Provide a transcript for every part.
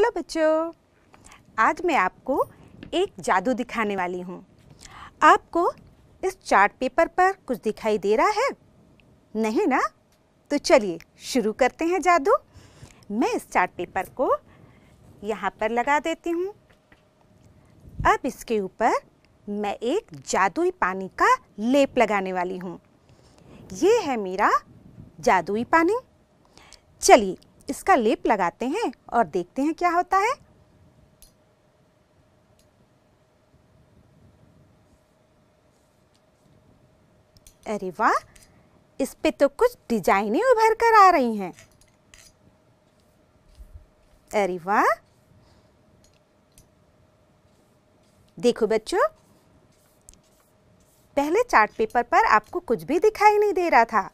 hello बच्चों आज मैं आपको एक जादू दिखाने वाली हूँ आपको इस चार्ट पेपर पर कुछ दिखाई दे रहा है नहीं ना तो चलिए शुरू करते हैं जादू मैं इस चार्ट पेपर को यहाँ पर लगा देती हूँ अब इसके ऊपर मैं एक जादुई पानी का लेप लगाने वाली हूँ ये है मेरा जादुई पानी चलिए इसका लेप लगाते हैं और देखते हैं क्या होता है अरे वाह इस पे तो कुछ डिजाइनें उभर कर आ रही हैं अरे वाह देखो बच्चों पहले चार्ट पेपर पर आपको कुछ भी दिखाई नहीं दे रहा था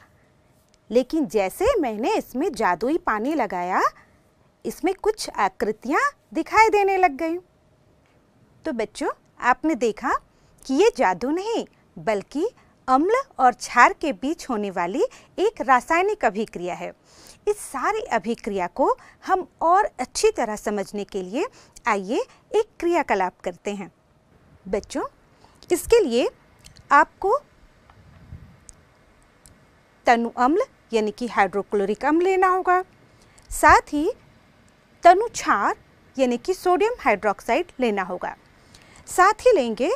लेकिन जैसे मैंने इसमें जादुई पानी लगाया इसमें कुछ आकृतियाँ दिखाई देने लग गई तो बच्चों आपने देखा कि ये जादू नहीं बल्कि अम्ल और क्षार के बीच होने वाली एक रासायनिक अभिक्रिया है इस सारी अभिक्रिया को हम और अच्छी तरह समझने के लिए आइए एक क्रियाकलाप करते हैं बच्चों इसके लिए आपको तनु अम्ल यानी कि हाइड्रोक्लोरिक अम्ल लेना होगा साथ ही तनु क्षार यानी कि सोडियम हाइड्रोक्साइड लेना होगा साथ ही लेंगे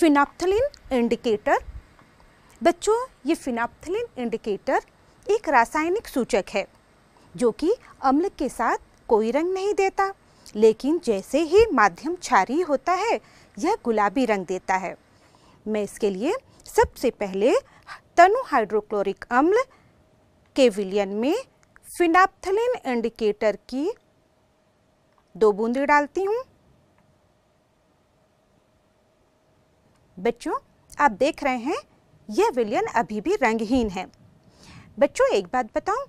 फिनाप्थलिन इंडिकेटर बच्चों ये फिनाप्थलिन इंडिकेटर एक रासायनिक सूचक है जो कि अम्ल के साथ कोई रंग नहीं देता लेकिन जैसे ही माध्यम क्षारी होता है यह गुलाबी रंग देता है मैं इसके लिए सबसे पहले तनु हाइड्रोक्लोरिक अम्ल केविलियन में फिनाप्थलिन इंडिकेटर की दो बूंदी डालती हूँ बच्चों आप देख रहे हैं यह विलियन अभी भी रंगहीन है बच्चों एक बात बताऊं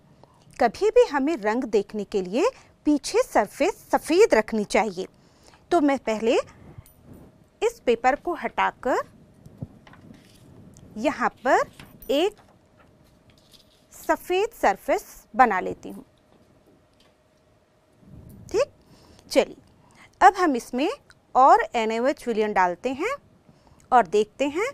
कभी भी हमें रंग देखने के लिए पीछे सरफेस सफ़ेद रखनी चाहिए तो मैं पहले इस पेपर को हटाकर यहाँ पर एक सफ़ेद सरफेस बना लेती हूँ ठीक चलिए अब हम इसमें और एन एच विलियन डालते हैं और देखते हैं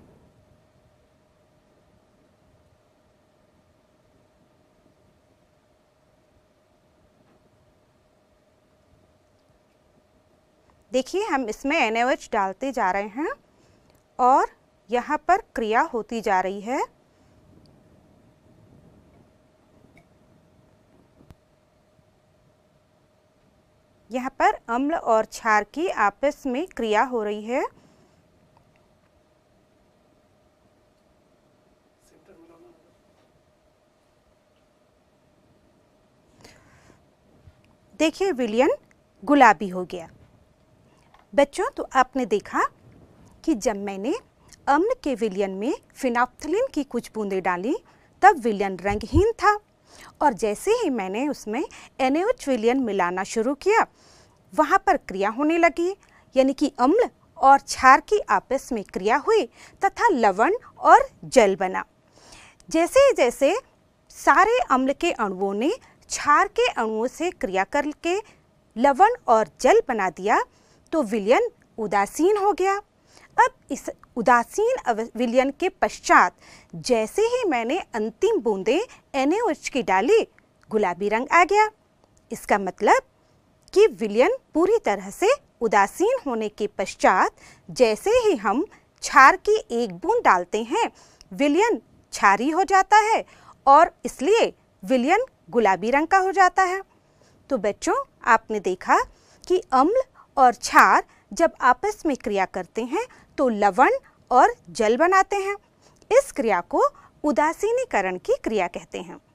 देखिए हम इसमें एन डालते जा रहे हैं और यहाँ पर क्रिया होती जा रही है यहाँ पर अम्ल और क्षार की आपस में क्रिया हो रही है देखिए विलियन गुलाबी हो गया बच्चों तो आपने देखा कि जब मैंने अम्ल के विलियन में फिनाप्थलिन की कुछ बूंदें डाली तब विलियन रंगहीन था और जैसे ही मैंने उसमें विलियन मिलाना शुरू किया वहाँ पर क्रिया होने लगी यानी कि अम्ल और क्षार की आपस में क्रिया हुई तथा लवण और जल बना जैसे जैसे सारे अम्ल के अणुओं ने क्षार के अणुओं से क्रिया करके लवण और जल बना दिया तो विलियन उदासीन हो गया अब इस उदासीन विलयन के पश्चात जैसे ही मैंने अंतिम बूंदे एन की डाली गुलाबी रंग आ गया इसका मतलब कि विलयन पूरी तरह से उदासीन होने के पश्चात जैसे ही हम छार की एक बूंद डालते हैं विलयन छारी हो जाता है और इसलिए विलयन गुलाबी रंग का हो जाता है तो बच्चों आपने देखा कि अम्ल और छार जब आपस में क्रिया करते हैं तो लवण और जल बनाते हैं इस क्रिया को उदासीनीकरण की क्रिया कहते हैं